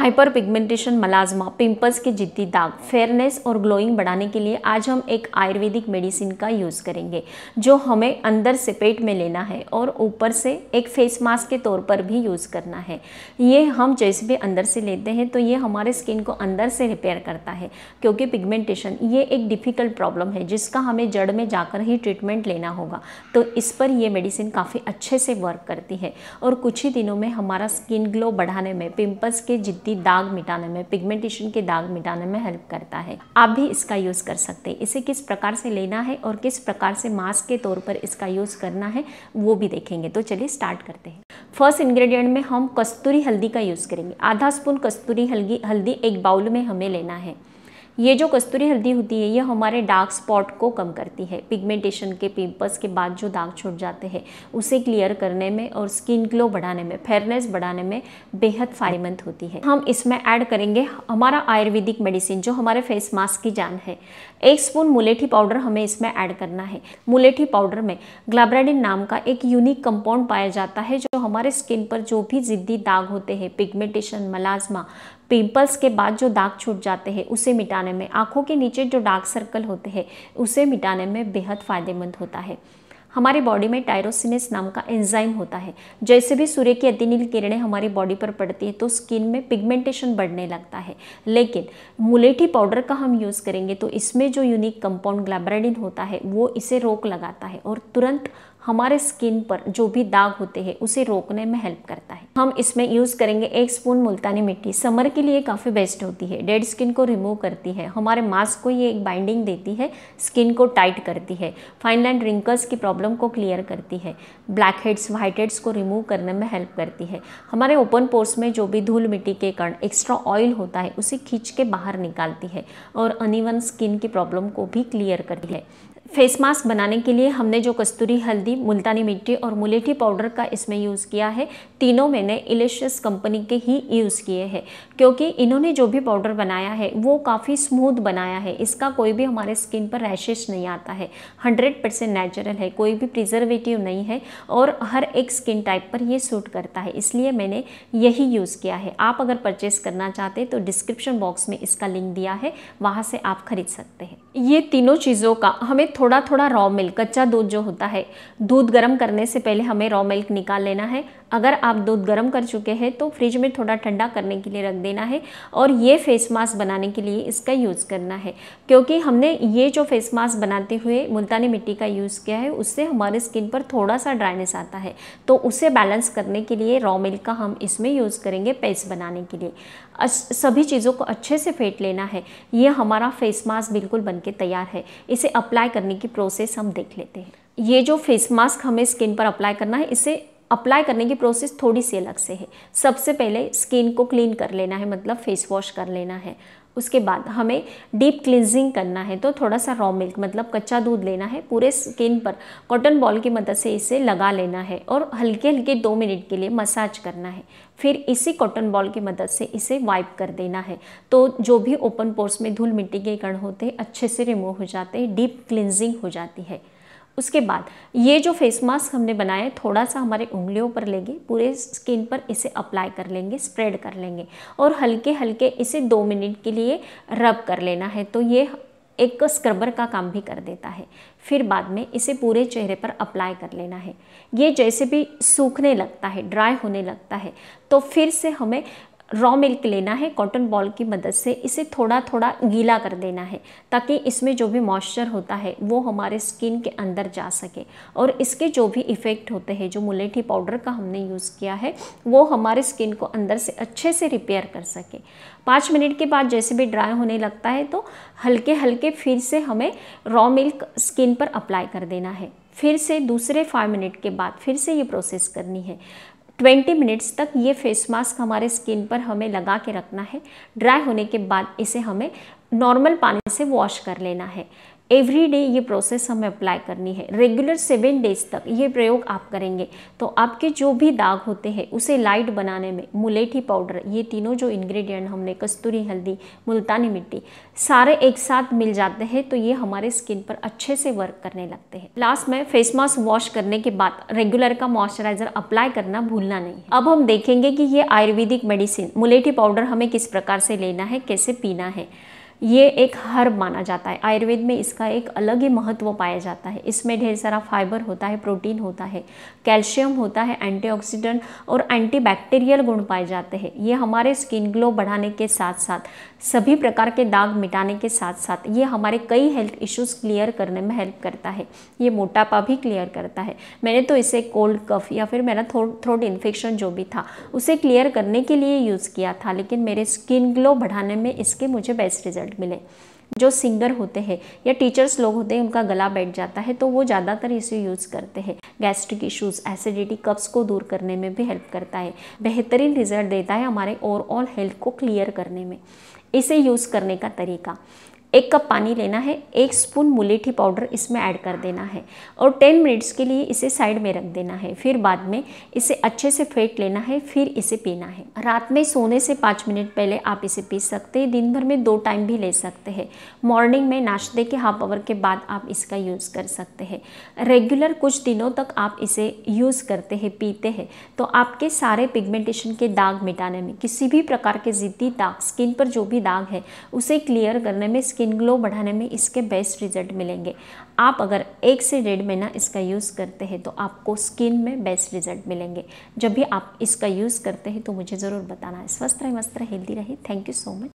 hyper pigmentation मलाजमा pimples की जिद्दी दाग फेयरनेस और ग्लोइंग बढ़ाने के लिए आज हम एक आयुर्वेदिक मेडिसिन का यूज़ करेंगे जो हमें अंदर से पेट में लेना है और ऊपर से एक फेस मास्क के तौर पर भी यूज़ करना है ये हम जैसे भी अंदर से लेते हैं तो ये हमारे स्किन को अंदर से रिपेयर करता है क्योंकि पिगमेंटेशन ये एक डिफ़िकल्ट प्रॉब्लम है जिसका हमें जड़ में जाकर ही ट्रीटमेंट लेना होगा तो इस पर यह मेडिसिन काफ़ी अच्छे से वर्क करती है और कुछ ही दिनों में हमारा स्किन ग्लो बढ़ाने में पिम्पल्स के जिद्दी की दाग मिटाने में पिगमेंटेशन के दाग मिटाने में हेल्प करता है आप भी इसका यूज़ कर सकते हैं इसे किस प्रकार से लेना है और किस प्रकार से मास्क के तौर पर इसका यूज़ करना है वो भी देखेंगे तो चलिए स्टार्ट करते हैं फर्स्ट इंग्रेडिएंट में हम कस्तूरी हल्दी का यूज़ करेंगे आधा स्पून कस्तूरी हल्दी एक बाउल में हमें लेना है ये जो कस्तूरी हल्दी होती है ये हमारे डार्क स्पॉट को कम करती है पिगमेंटेशन के पिंपल्स के बाद जो दाग छूट जाते हैं उसे क्लियर करने में और स्किन ग्लो बढ़ाने में फेयरनेस बढ़ाने में बेहद फायदेमंद होती है हम इसमें ऐड करेंगे हमारा आयुर्वेदिक मेडिसिन जो हमारे फेस मास्क की जान है एक स्पून मुलेठी पाउडर हमें इसमें ऐड करना है मुलेठी पाउडर में ग्लाब्राडिन नाम का एक यूनिक कंपाउंड पाया जाता है जो हमारे स्किन पर जो भी ज़िद्दी दाग होते हैं पिगमेंटेशन मलाजमा पिंपल्स के बाद जो दाग छूट जाते हैं उसे मिटाने में आँखों के नीचे जो डार्क सर्कल होते हैं उसे मिटाने में बेहद फ़ायदेमंद होता है हमारे बॉडी में टायरोसिनेस नाम का एंजाइम होता है जैसे भी सूर्य की अतिनील किरणें हमारी बॉडी पर पड़ती है तो स्किन में पिगमेंटेशन बढ़ने लगता है लेकिन मुलेठी पाउडर का हम यूज़ करेंगे तो इसमें जो यूनिक कंपाउंड ग्लैबराडिन होता है वो इसे रोक लगाता है और तुरंत हमारे स्किन पर जो भी दाग होते हैं उसे रोकने में हेल्प करता है हम इसमें यूज़ करेंगे एक स्पून मुल्तानी मिट्टी समर के लिए काफ़ी बेस्ट होती है डेड स्किन को रिमूव करती है हमारे मास्क को ये एक बाइंडिंग देती है स्किन को टाइट करती है फाइन लाइन रिंकल्स की प्रॉब्लम को क्लियर करती है ब्लैक हेड्स वाइट हेड्स को रिमूव करने में हेल्प करती है हमारे ओपन पोर्स में जो भी धूल मिट्टी के कारण एक्स्ट्रा ऑयल होता है उसे खींच के बाहर निकालती है और अनिवन स्किन की प्रॉब्लम को भी क्लियर करती है फेस मास्क बनाने के लिए हमने जो कस्तूरी हल्दी मुल्तानी मिट्टी और मुलेठी पाउडर का इसमें यूज़ किया है तीनों मैंने इलेशियस कंपनी के ही यूज़ किए हैं क्योंकि इन्होंने जो भी पाउडर बनाया है वो काफ़ी स्मूथ बनाया है इसका कोई भी हमारे स्किन पर रैशेस नहीं आता है 100 परसेंट नेचुरल है कोई भी प्रिजर्वेटिव नहीं है और हर एक स्किन टाइप पर ये सूट करता है इसलिए मैंने यही यूज़ किया है आप अगर परचेस करना चाहते तो डिस्क्रिप्शन बॉक्स में इसका लिंक दिया है वहाँ से आप खरीद सकते हैं ये तीनों चीज़ों का हमें थोड़ा थोड़ा रॉ मिल्क कच्चा दूध जो होता है दूध गर्म करने से पहले हमें रॉ मिल्क निकाल लेना है अगर आप दूध गर्म कर चुके हैं तो फ्रिज में थोड़ा ठंडा करने के लिए रख देना है और ये फेस मास्क बनाने के लिए इसका यूज़ करना है क्योंकि हमने ये जो फेस मास्क बनाते हुए मुल्तानी मिट्टी का यूज़ किया है उससे हमारे स्किन पर थोड़ा सा ड्राइनेस आता है तो उसे बैलेंस करने के लिए रॉ मिल्क का हम इसमें यूज़ करेंगे पेस्ट बनाने के लिए सभी चीज़ों को अच्छे से फेंट लेना है ये हमारा फेस मास्क बिल्कुल बन तैयार है इसे अप्लाई करने करने की प्रोसेस हम देख लेते हैं ये जो फेस मास्क हमें स्किन पर अप्लाई करना है इसे अप्लाई करने की प्रोसेस थोड़ी सी अलग से है सबसे पहले स्किन को क्लीन कर लेना है मतलब फेस वॉश कर लेना है उसके बाद हमें डीप क्लिनजिंग करना है तो थोड़ा सा रॉ मिल्क मतलब कच्चा दूध लेना है पूरे स्किन पर कॉटन बॉल की मदद से इसे लगा लेना है और हल्के हल्के दो मिनट के लिए मसाज करना है फिर इसी कॉटन बॉल की मदद से इसे वाइप कर देना है तो जो भी ओपन पोर्स में धूल मिट्टी के कण होते हैं अच्छे से रिमूव हो जाते हैं डीप क्लिनजिंग हो जाती है उसके बाद ये जो फेस मास्क हमने बनाया है थोड़ा सा हमारे उंगलियों पर लेंगे पूरे स्किन पर इसे अप्लाई कर लेंगे स्प्रेड कर लेंगे और हल्के हल्के इसे दो मिनट के लिए रब कर लेना है तो ये एक स्क्रबर का काम भी कर देता है फिर बाद में इसे पूरे चेहरे पर अप्लाई कर लेना है ये जैसे भी सूखने लगता है ड्राई होने लगता है तो फिर से हमें रॉ मिल्क लेना है कॉटन बॉल की मदद से इसे थोड़ा थोड़ा गीला कर देना है ताकि इसमें जो भी मॉइस्चर होता है वो हमारे स्किन के अंदर जा सके और इसके जो भी इफ़ेक्ट होते हैं जो मुलेठी पाउडर का हमने यूज़ किया है वो हमारे स्किन को अंदर से अच्छे से रिपेयर कर सके पाँच मिनट के बाद जैसे भी ड्राई होने लगता है तो हल्के हल्के फिर से हमें रॉ मिल्क स्किन पर अप्लाई कर देना है फिर से दूसरे फाइव मिनट के बाद फिर से ये प्रोसेस करनी है 20 मिनट्स तक ये फेस मास्क हमारे स्किन पर हमें लगा के रखना है ड्राई होने के बाद इसे हमें नॉर्मल पानी से वॉश कर लेना है एवरी डे ये प्रोसेस हमें अप्लाई करनी है रेगुलर सेवन डेज तक ये प्रयोग आप करेंगे तो आपके जो भी दाग होते हैं उसे लाइट बनाने में मुलेठी पाउडर ये तीनों जो इंग्रेडिएंट हमने कस्तूरी हल्दी मुल्तानी मिट्टी सारे एक साथ मिल जाते हैं तो ये हमारे स्किन पर अच्छे से वर्क करने लगते हैं लास्ट में फेस मास्क वॉश करने के बाद रेगुलर का मॉइस्चराइजर अप्लाई करना भूलना नहीं अब हम देखेंगे कि ये आयुर्वेदिक मेडिसिन मुलेठी पाउडर हमें किस प्रकार से लेना है कैसे पीना है ये एक हर्ब माना जाता है आयुर्वेद में इसका एक अलग ही महत्व पाया जाता है इसमें ढेर सारा फाइबर होता है प्रोटीन होता है कैल्शियम होता है एंटीऑक्सीडेंट और एंटीबैक्टीरियल गुण पाए जाते हैं ये हमारे स्किन ग्लो बढ़ाने के साथ साथ सभी प्रकार के दाग मिटाने के साथ साथ ये हमारे कई हेल्थ इश्यूज़ क्लियर करने में हेल्प करता है ये मोटापा भी क्लियर करता है मैंने तो इसे कोल्ड कफ या फिर मेरा थ्रोट थ्रोट इन्फेक्शन जो भी था उसे क्लियर करने के लिए यूज़ किया था लेकिन मेरे स्किन ग्लो बढ़ाने में इसके मुझे बेस्ट रिजल्ट रिजल्ट मिले जो सिंगर होते हैं या टीचर्स लोग होते हैं उनका गला बैठ जाता है तो वो ज़्यादातर इसे यूज़ करते हैं गैस्ट्रिक इश्यूज़ एसिडिटी कब्स को दूर करने में भी हेल्प करता है बेहतरीन रिजल्ट देता है हमारे ओवरऑल हेल्थ को क्लियर करने में इसे यूज़ करने का तरीका एक कप पानी लेना है एक स्पून मुलेठी पाउडर इसमें ऐड कर देना है और 10 मिनट्स के लिए इसे साइड में रख देना है फिर बाद में इसे अच्छे से फेंट लेना है फिर इसे पीना है रात में सोने से पाँच मिनट पहले आप इसे पी सकते हैं दिन भर में दो टाइम भी ले सकते हैं मॉर्निंग में नाश्ते के हाफ आवर के बाद आप इसका यूज़ कर सकते हैं रेगुलर कुछ दिनों तक आप इसे यूज़ करते हैं पीते हैं तो आपके सारे पिगमेंटेशन के दाग मिटाने में किसी भी प्रकार के ज़िद्दी दाग स्किन पर जो भी दाग है उसे क्लियर करने में स्किन ग्लो बढ़ाने में इसके बेस्ट रिजल्ट मिलेंगे आप अगर एक से डेढ़ महीना इसका यूज़ करते हैं तो आपको स्किन में बेस्ट रिजल्ट मिलेंगे जब भी आप इसका यूज़ करते हैं तो मुझे ज़रूर बताना स्वस्थ रहे मस्त रहे हेल्दी रहे थैंक यू सो मच